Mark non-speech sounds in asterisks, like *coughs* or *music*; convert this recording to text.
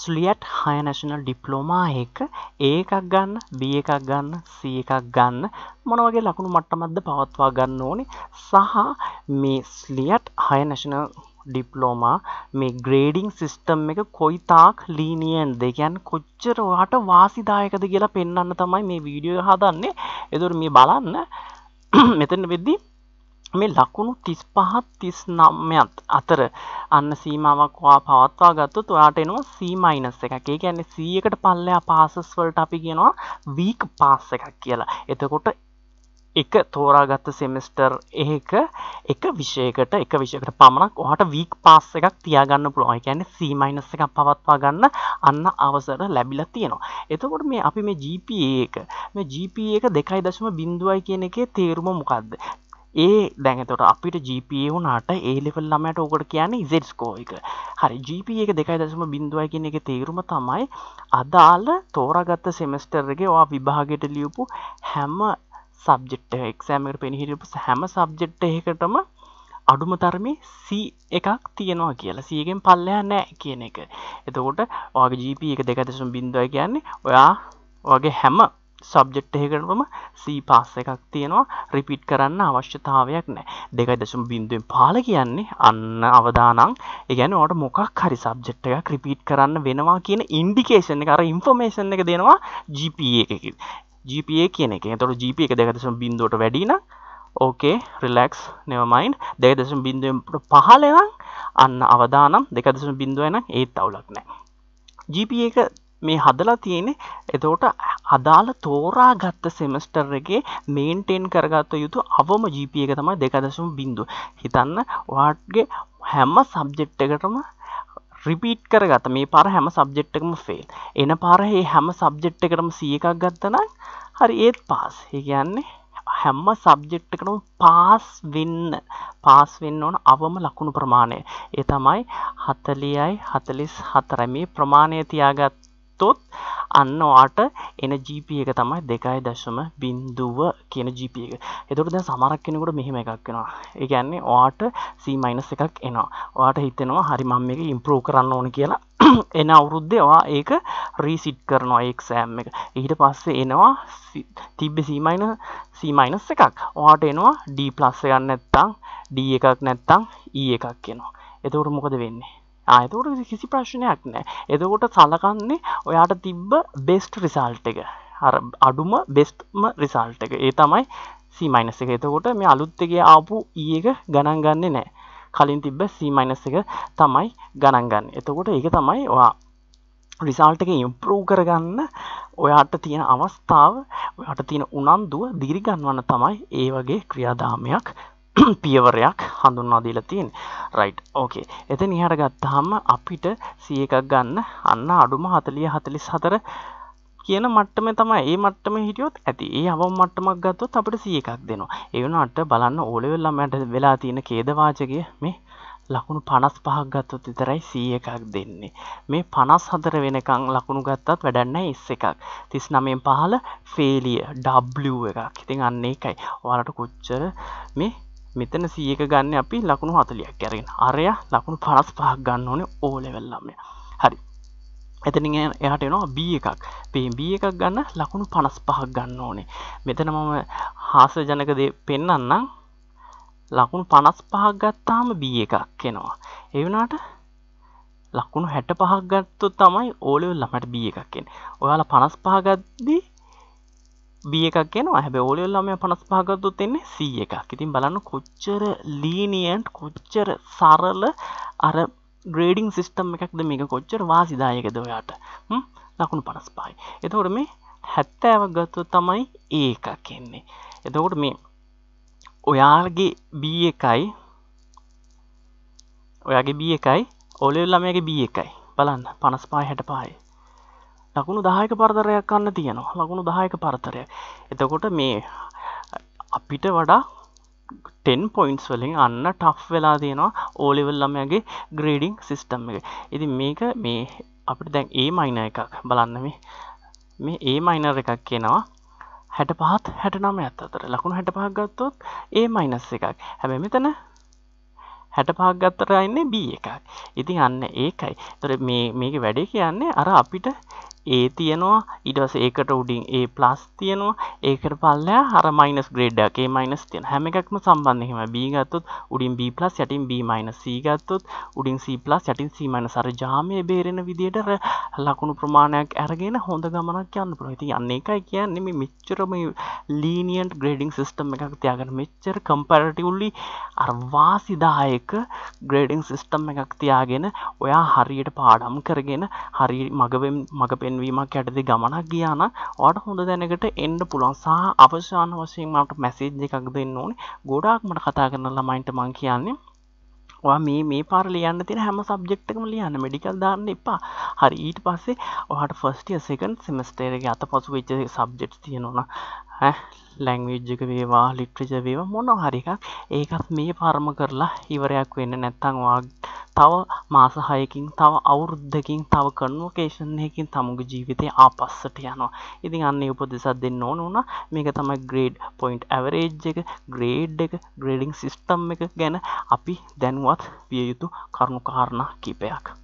ස්ලියට් හය national diploma එක ඒ එකක් ගන්න බිය එකක් ගන්න සී එකක් ගන්න මොනවගේ ලකුණු මට්ටමත්ද පවත්වා ගන්න ඕනි සහ මේ ස්ලියට් හය නැශනල් ඩිප්ලෝමා මේ ග්‍රේඩිං සිිස්ටම් එක කොයි තාක් ලීනියෙන් දෙකැන් කොච්චර වාට වාසිදායකද කියලා පෙන්න්න තමයි මේ වීඩියෝ හදන්නේ එදුර මේ බලන්න *coughs* මෙතන වෙද්දිී මේ ලකුණු 35 39ත් අතර අන්න සීමාවක් ඔයා පවත්වා ගත්තොත් ඔයාට එනවා C- එකක්. ඒ කියන්නේ C එකට පල්ලෙහා passes වලට අපි කියනවා weak pass එකක් කියලා. එතකොට එක තෝරාගත්ත සෙමිස්ටර් ඒක එක විෂයකට එක විෂයකට පමණක් ඔහට වීක් පාස් එකක් තියාගන්න පුළුවන්. ඒ කියන්නේ C- එකක් පවත්වා ගන්න අන්න අවසර ලැබිලා තියෙනවා. එතකොට මේ අපි මේ GPA එක මේ GPA එක 2.0 කියන එකේ තේරුම මොකද්ද? ඒ දැනතට අපිට ජප වුනාට ඒලෙවල් ළමට ඕකට කියන ඉසෙස්කෝ එක හරි ජප එක දෙකයි දසම බිඳුවයි කියන එක තේරුම තමයි අදාල තෝරගත්ත සෙමස්ටර්ගේ වා විභාගයට ලියපු හැම සබ්ජෙට් එක්සෑමට පෙනහිරපු හැම සබ්ජෙට් එකටම අඩුම තරමේ සී එකක් තියෙනවා කියලා සියගෙන් පල්ලයා නෑ කියන එක එතකොට වගේ ජීප එක දෙක දෙසුම් බින්දුව කියන්නේ ඔයා වගේ හැම සබ්ජෙක්් එකකටම සීපාස්ස එකක් තියෙනවා රිපිට් කරන්න අවශ්‍යතාවයක් නෑ දෙකයි දශම් බින්දුවෙන් පාල කියන්නේ අන්න අවදානං ඒගැන ඕට මොකක් හරි සබ්ජෙක්් එක ක්‍රිපීට් කරන්න වෙනවා කියන ඉන්ඩිකේෂන් කර ඉන්ෆර්මේෂන් එක දෙනවා ජප එකකි ජපA කියන එක තොට ජප එක දෙකදශම් බින්දුවට වැඩින ඕකේ රිලෙක්ස් නෙවමයින් දෙක දශම් බින්දුවෙන් පහලනම් අන්න අවදානම් දෙකදශම බින්දුවන ඒත් අවුලක් නෑ ජප එක මේ හදලා තියෙන එතෝට අදාළ තෝරා ගත්ත සෙමස්ටර්ගේ මේන්ටෙන් කරගත්ත යුතු අවම ජීපිය එක තමයි දෙකදසුම් බිඳු හිතන්න වාට්ගේ හැම සබ්ජෙට් එකටම රිපීට් කරගත මේ පර හැම සබ්ජෙට්ටකම ෆෙල් එන පාරහේ හැම සබ්ජෙට් එකටම සිය එකක් ගත්තන හරි ඒත් පාස් කියන්නේ හැම්ම සබ්ජෙට් එකටම පාස් වෙන්න පාස් වෙන්න ඕන අවම ලකුණු ප්‍රමාණය ඒ තමයි හතලියයි හතලිස් හතරමි ප්‍රමාණය තියාගත් ගත්තොත් අන්න ඔයාට එන GP එක තමයි දෙකයි දශම බින්දුව කියන GP එක. එතකොට දැන් සමහරක් කෙනෙකුට මෙහෙම එකක් එනවා. ඒ කියන්නේ ඔයාට C- එකක් එනවා. ඔයාට හිතෙනවා හරි මම මේක ඉම්ප්‍රූව් කරන්න ඕන කියලා *clears throat* එන අවුරුද්දේ ඔයා ඒක රීසිට් කරනවා එක්සෑම් එක. ඊට පස්සේ එනවා තිබ්බ C- C- එකක්. ඔයාට එනවා D+ එකක් නැත්තම් D එකක් නැත්තම් E එකක් එනවා. එතකොට මොකද වෙන්නේ? ආයතකට කිසි ප්‍රශ්නයක් නෑ එතකොට සලකන්නේ ඔයාට තිබ්බ බෙස්ට රිසල්ට් එක හර අඩුම බෙස්ටම රිසල්ට් එක ඒ තමයි සීමයිනස එක එතකොට මේ අලුත් e එක ආපු ඒක ගණන් ගන්න නෑ කලින් තිබ්බ සීමයිනස එක තමයි ගණන් ගන්න එතකොට ඒක තමයි ඔයා රිසාල්ට එක ඉම්පරූ කරගන්න ඔයාට තියෙන අවස්ථාව ඔයාට තියෙන උනන්දුව දිරිගන්වන්න තමයි ඒ වගේ ක්‍රියාදාමයක් *clears throat* පියවරයක් හඳුන්වා දීලා තියෙන රයිට් ඕකේ එතන ඉහට ගත්තාම අපිට සිය එකක් ගන්න අන්න අඩුම හතලිය හතලිස් හතර කියන මට්ටම තමයි ඒ මට්ටම හිටියොත් ඇති ඒ අවම මට්ටමක් ගත්තොත් අපට සිය එකක් දෙනවා ඒවුණට බලන්න ඕලෙවල් ළමයට වෙලා තියෙන කේදවාචගේ මේ ලකුණු පනස් පහක් ගත්තොත් විතරයි සී එකක් දෙන්නේ මේ පනස් හදර වෙනකං ලකුණු ගත්තත් වැඩන්න ඉස් එකක් තිස් නමෙන් පහල ෆේලිය ඩ එකක් ඉතින් අන්නේ එකයි ඔයාලට කොච්චර මේ මෙතන සියක ගන්න අපි ලකුණු හතලියක් කැරෙන අරය ලකුණු පනස් පහක් ගන්න ඕන ඕලෙවෙල්ලම්ය හරි එතනි එහට එනවා බ එකක් පේබ එකක් ගන්න ලකුණු පනස් පහක් ගන්න ඕනේ මෙතන මම හාස ජනකදේ පෙන්න්නම් ලකුණු පනස් පහක් ගත්තාම බ එකක් කෙනවා එවනාට ලකුණු හැට පහක් ගත්තු තමයි ඕලෙවල් ලමට බිය එකක්ෙන් ඔයාල පනස් පහගත්දී බිය එකක් කියෙනවා හැබ ඕලල්ලම පනස් පාගත්තුත් එන්නේ සිය එකක් ඉතින් බලන්න කොච්චර ලීනියන්ට් කොච්චර සරල අර ග්‍රේඩිං සිිස්ටම් එකක්ද මේක කොච්චර වාසිදායකද ඔයාට ලකුණු පනස් පායි එතවට මේ හැත්තෑවක් ගත්තු තමයි ඒක කියන්නේ එතකොට මේ ඔයාගේ බී එකයි ඔයාගේ බිය එකයි ඔලෙල්ලමගේ බිය එකයි බලන්න පනස් පායි හැට පායි ලකුණු දායක පරතරයක් කන්න තියෙනවා ලකුණු දායක පරතරය එතකොට මේ අපිට වඩා ටෙන් පොයින්ස් වලින් අන්න ටෆ් වෙලා තියෙනවා ඕලිවල් ළමයගේ ග්‍රේඩිං සිිස්ටම් එක ඉති මේක මේ අපිට දැන් ඒ මයින එකක් බලන්න මේ මේ ඒ මයිනර් එකක් කියනවා හැට පහත් හැට නම ඇත් අතර ලකුණු හැට පහක් ගත්තොත් ඒ මයිනස් එකක් හැබැ මෙතන හැට පහක් ගත්තර ඉන්නේ බ එකක් ඉතින් අන්න ඒකයි තොර මේක වැඩේ කියන්නේ අර අපිට ඒ තියෙනවා ඉඩස ඒකට උඩින් ඒ ප්ලස් තියෙනවා ඒකට පල්ලයා හර මයිනස් ග්‍රේඩ්ඩක් ඒ මයිනස් තියන හැම එකක්ම සම්බන්ධහෙම බීගත්තුත් උඩින් B+ යටින් B- සීගත්තුත් උඩින් C+ යටින් සීමන සර ජාමය බේරෙන විදියට ලකුණු ප්‍රමාණයක් ඇරගෙන හොඳ ගමනක් යන්න පුරහිති යන්නේ එකයි කියන්නේ මේ මෙච්චරම ලීනියන්ට ග්‍රේඩිං සිිස්ටම් එකක් තියාගෙන මෙච්චර කම්පැරටිවුල්ලි අර්වාසිදායක ග්‍රේඩිං සිිස්ටම් එකක් තියාගෙන ඔයා හරියට පාඩම් කරගෙන හරි මගවෙන් මඟ පෙන් පෙන්වීමක් ඇටති ගමනක් ගියාන ඕට හොඳ දැනකට එන්න පුළන් සහ අවශාන වශයෙන් මට මැසේජ් එකක් දෙන්න ඕනේ ගොඩාක් මට කතා කරන ළමයින්ට මං කියන්නේ මේ මේ පාර ලියන්න තින හැම සබ්ෙක්්කම ලියන්න මඩිකල් දාන්න එපා හරි ඊට පස්සේ ඔහට ෆස්ටිය සකන් සෙමස්ටේරගේ අත පසු වෙච්ච සබ්ජෙට් තියෙනවන ලැංවිජ්ජක වේවා ලිට්‍රජ වේවා මොන හරිකක් ඒකත් මේ පාර්ම කරලා ඉවරයක් වෙන්න නැත්තංවා තව මාස හයකින් තව අවුරුද්ධකින් තව කන්වෝකේෂන්යකින් තමුගේ ජීවිතය ආපස්සට යනවා ඉතින් අන්න උපදෙසත් දෙන්න ඕන වුණ මේක තමයි ග්‍රේඩ් පොයින්ට් ඇවරේජ් එක ග්‍රේඩ් එක ග්‍රේඩිං සිිස්ටම් එක ගැන අපි දැනුවත් විය යුතු කරුණු කාරණ කිපයක්